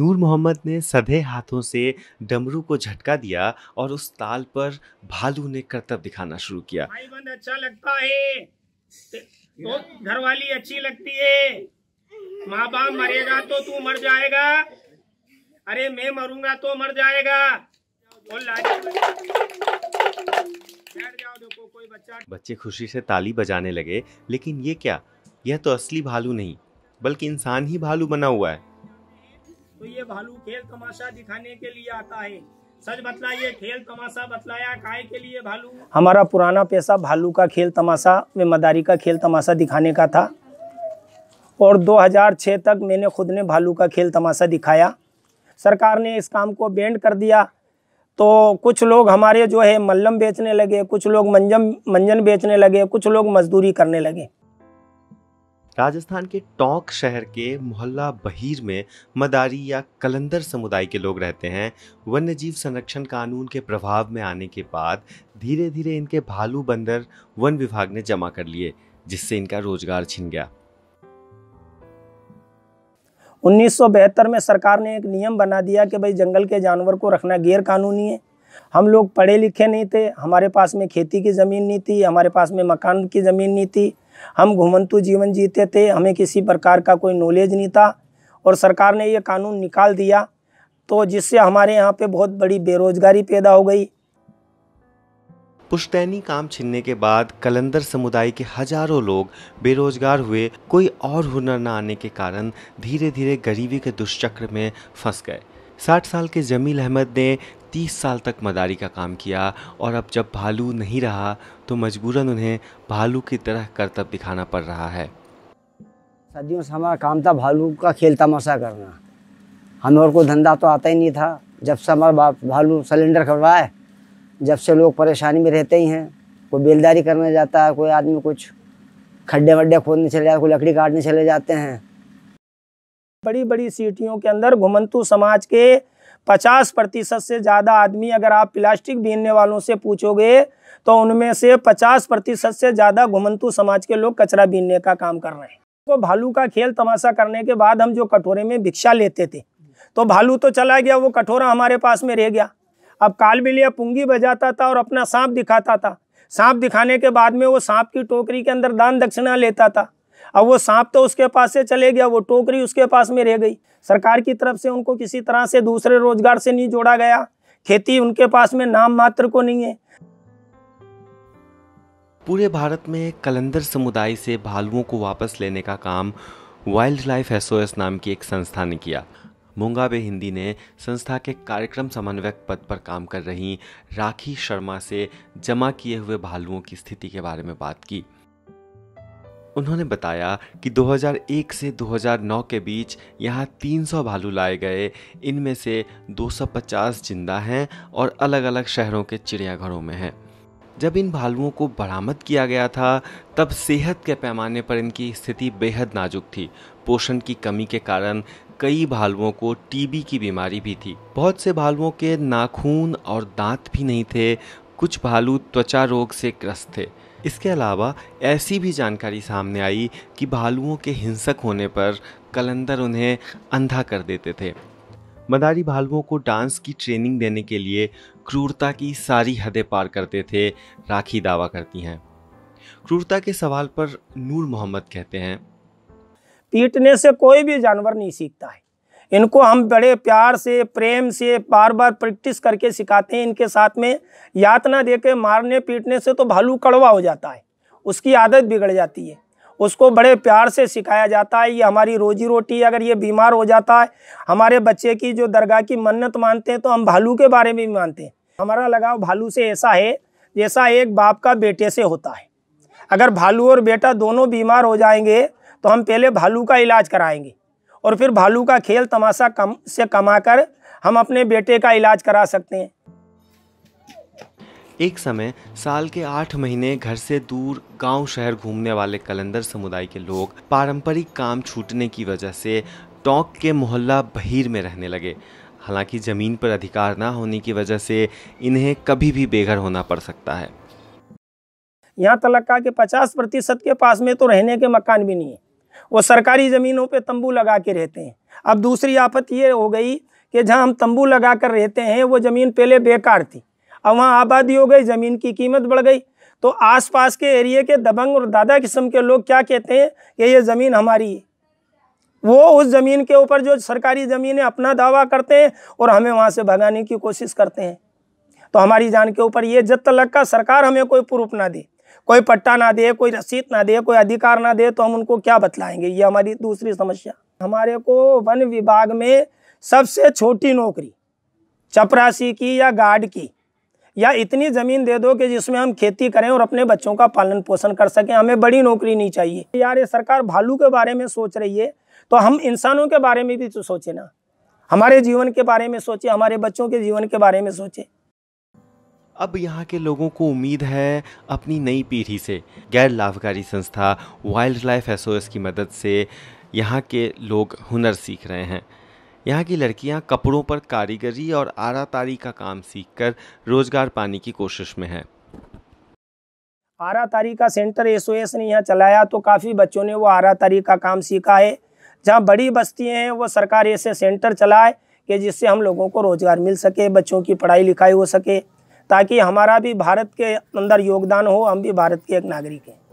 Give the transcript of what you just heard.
नूर मोहम्मद ने सधे हाथों से डमरू को झटका दिया और उस ताल पर भालू ने करतब दिखाना शुरू किया अच्छा लगता है तो घरवाली अच्छी लगती है माँ बाप मरेगा तो तू मर जाएगा अरे मैं मरूंगा तो मर जाएगा बच्चे खुशी से ताली बजाने लगे लेकिन ये क्या यह तो असली भालू नहीं बल्कि इंसान ही भालू बना हुआ है तो ये भालू खेल तमाशा दिखाने के लिए आता है सच बतलाइए खेल तमाशा बतलाया काय के लिए भालू हमारा पुराना पैसा भालू का खेल तमाशा में मदारी का खेल तमाशा दिखाने का था और 2006 तक मैंने खुद ने भालू का खेल तमाशा दिखाया सरकार ने इस काम को बैंड कर दिया तो कुछ लोग हमारे जो है मल्लम बेचने लगे कुछ लोग मंजम मंजन बेचने लगे कुछ लोग मजदूरी करने लगे राजस्थान के टोंक शहर के मोहल्ला बहीर में मदारी या कलंदर समुदाय के लोग रहते हैं वन्यजीव संरक्षण कानून के प्रभाव में आने के बाद धीरे धीरे इनके भालू बंदर वन विभाग ने जमा कर लिए जिससे इनका रोजगार छिन गया 1972 में सरकार ने एक नियम बना दिया कि भाई जंगल के जानवर को रखना गैर कानूनी है हम लोग पढ़े लिखे नहीं थे हमारे पास में खेती की ज़मीन नहीं थी हमारे पास में मकान की ज़मीन नहीं थी हम घुमंतु जीवन जीते थे हमें किसी प्रकार का कोई नॉलेज नहीं था और सरकार ने ये कानून निकाल दिया तो जिससे हमारे यहाँ पे बहुत बड़ी बेरोजगारी पैदा हो गई पुश्तैनी काम छीनने के बाद कलंदर समुदाय के हजारों लोग बेरोजगार हुए कोई और हुनर न आने के कारण धीरे धीरे गरीबी के दुष्चक्र में फंस गए साठ साल के जमील अहमद ने तीस साल तक मदारी का काम किया और अब जब भालू नहीं रहा तो मजबूरन उन्हें भालू की तरह करतब दिखाना पड़ रहा है सदियों से हमारा काम था भालू का खेल तमाशा करना हम और कोई धंधा तो आता ही नहीं था जब से हमारा बाप भालू सिलेंडर करवाए जब से लोग परेशानी में रहते ही हैं कोई बेलदारी करने जाता है कोई आदमी कुछ खड्डे वड्डे खोदने चले जाते कोई लकड़ी काटने चले जाते हैं बड़ी बड़ी सिटियों के अंदर घुमंतु समाज के पचास प्रतिशत से ज़्यादा आदमी अगर आप प्लास्टिक बीनने वालों से पूछोगे तो उनमें से पचास प्रतिशत से ज़्यादा घुमंतु समाज के लोग कचरा बीनने का काम कर रहे हैं तो भालू का खेल तमाशा करने के बाद हम जो कटोरे में भिक्षा लेते थे तो भालू तो चला गया वो कटोरा हमारे पास में रह गया अब काल बिलिया पुंगी बजाता था और अपना सांप दिखाता था सांप दिखाने के बाद में वो सांप की टोकरी के अंदर दान दक्षिणा लेता था अब वो सांप तो उसके पास से चले गया वो टोकरी उसके पास में रह गई सरकार की तरफ से उनको किसी तरह से दूसरे रोजगार से नहीं जोड़ा गया खेती उनके पास में नाम मात्र को नहीं है पूरे भारत में कलंदर समुदाय से भालुओं को वापस लेने का काम वाइल्ड लाइफ एसओएस नाम की एक संस्था ने किया मुंगाबे हिंदी ने संस्था के कार्यक्रम समन्वयक पद पर काम कर रही राखी शर्मा से जमा किए हुए भालुओं की स्थिति के बारे में बात की उन्होंने बताया कि 2001 से 2009 के बीच यहाँ 300 भालू लाए गए इनमें से 250 जिंदा हैं और अलग अलग शहरों के चिड़ियाघरों में हैं जब इन भालुओं को बरामद किया गया था तब सेहत के पैमाने पर इनकी स्थिति बेहद नाजुक थी पोषण की कमी के कारण कई भालुओं को टीबी की बीमारी भी थी बहुत से भालुओं के नाखून और दांत भी नहीं थे कुछ भालू त्वचा रोग से ग्रस्त थे इसके अलावा ऐसी भी जानकारी सामने आई कि भालुओं के हिंसक होने पर कलंदर उन्हें अंधा कर देते थे मदारी भालुओं को डांस की ट्रेनिंग देने के लिए क्रूरता की सारी हदें पार करते थे राखी दावा करती हैं क्रूरता के सवाल पर नूर मोहम्मद कहते हैं पीटने से कोई भी जानवर नहीं सीखता है इनको हम बड़े प्यार से प्रेम से बार बार प्रैक्टिस करके सिखाते हैं इनके साथ में यातना दे के मारने पीटने से तो भालू कड़वा हो जाता है उसकी आदत बिगड़ जाती है उसको बड़े प्यार से सिखाया जाता है ये हमारी रोजी रोटी अगर ये बीमार हो जाता है हमारे बच्चे की जो दरगाह की मन्नत मानते हैं तो हम भालू के बारे में भी मानते हैं हमारा लगाव भालू से ऐसा है जैसा एक बाप का बेटे से होता है अगर भालू और बेटा दोनों बीमार हो जाएंगे तो हम पहले भालू का इलाज कराएंगे और फिर भालू का खेल तमाशा कम से कमाकर हम अपने बेटे का इलाज करा सकते हैं एक समय साल के आठ महीने घर से दूर गांव शहर घूमने वाले कलंदर समुदाय के लोग पारंपरिक काम छूटने की वजह से टोंक के मोहल्ला बहिर में रहने लगे हालांकि ज़मीन पर अधिकार ना होने की वजह से इन्हें कभी भी बेघर होना पड़ सकता है यहाँ तलक्का के पचास प्रतिशत के पास में तो रहने के मकान भी नहीं है वो सरकारी ज़मीनों पे तंबू लगा के रहते हैं अब दूसरी आफत ये हो गई कि जहाँ हम तंबू लगा कर रहते हैं वो ज़मीन पहले बेकार थी अब वहाँ आबादी हो गई ज़मीन की कीमत बढ़ गई तो आसपास के एरिए के दबंग और दादा किस्म के लोग क्या कहते हैं कि ये ज़मीन हमारी है वो उस ज़मीन के ऊपर जो सरकारी ज़मीन है अपना दावा करते हैं और हमें वहाँ से भगाने की कोशिश करते हैं तो हमारी जान के ऊपर ये जब तक का सरकार हमें कोई प्रूफ ना दे कोई पट्टा ना दे कोई रसीद ना दे कोई अधिकार ना दे तो हम उनको क्या बतलाएंगे ये हमारी दूसरी समस्या हमारे को वन विभाग में सबसे छोटी नौकरी चपरासी की या गार्ड की या इतनी ज़मीन दे दो कि जिसमें हम खेती करें और अपने बच्चों का पालन पोषण कर सकें हमें बड़ी नौकरी नहीं चाहिए यार ये सरकार भालू के बारे में सोच रही है तो हम इंसानों के बारे में भी तो सोचें ना हमारे जीवन के बारे में सोचें हमारे बच्चों के जीवन के बारे में सोचें अब यहाँ के लोगों को उम्मीद है अपनी नई पीढ़ी से गैर लाभकारी संस्था वाइल्ड लाइफ एसओएस की मदद से यहाँ के लोग हुनर सीख रहे हैं यहाँ की लड़कियाँ कपड़ों पर कारीगरी और आरातारी का काम सीखकर रोजगार पाने की कोशिश में है आरातारी का सेंटर एसओएस ने यहाँ चलाया तो काफ़ी बच्चों ने वो आरातारी का काम सीखा है जहाँ बड़ी बस्तियाँ हैं वो सरकार ऐसे सेंटर चलाए कि जिससे हम लोगों को रोज़गार मिल सके बच्चों की पढ़ाई लिखाई हो सके ताकि हमारा भी भारत के अंदर योगदान हो हम भी भारत के एक नागरिक हैं